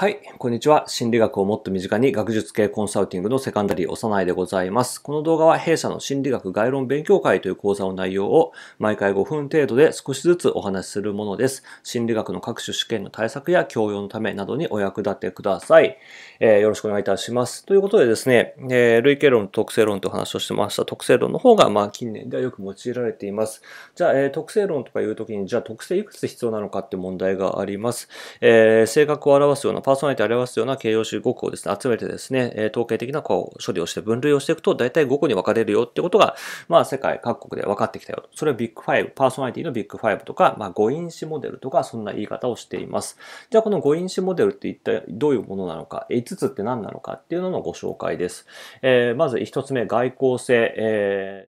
はい、こんにちは。心理学をもっと身近に学術系コンサルティングのセカンダリー幼いでございます。この動画は弊社の心理学概論勉強会という講座の内容を毎回5分程度で少しずつお話しするものです。心理学の各種試験の対策や教養のためなどにお役立てください。えー、よろしくお願いいたします。ということでですね、えー、類型論と特性論という話をしてました。特性論の方が、まあ、近年ではよく用いられています。じゃあ、えー、特性論とかいうときに、じゃあ特性いくつ必要なのかって問題があります。えー、性格を表すようなパーソナリティを表すような形容詞5個をですね、集めてですね、え統計的なこう処理をして分類をしていくと、大体5個に分かれるよってことが、まあ、世界各国で分かってきたよ。それはビッグ5、パーソナリティのビッグ5とか、まあ、5因子モデルとか、そんな言い方をしています。じゃあ、この5因子モデルって一体どういうものなのか、5つって何なのかっていうののご紹介です。えー、まず1つ目、外交性。えー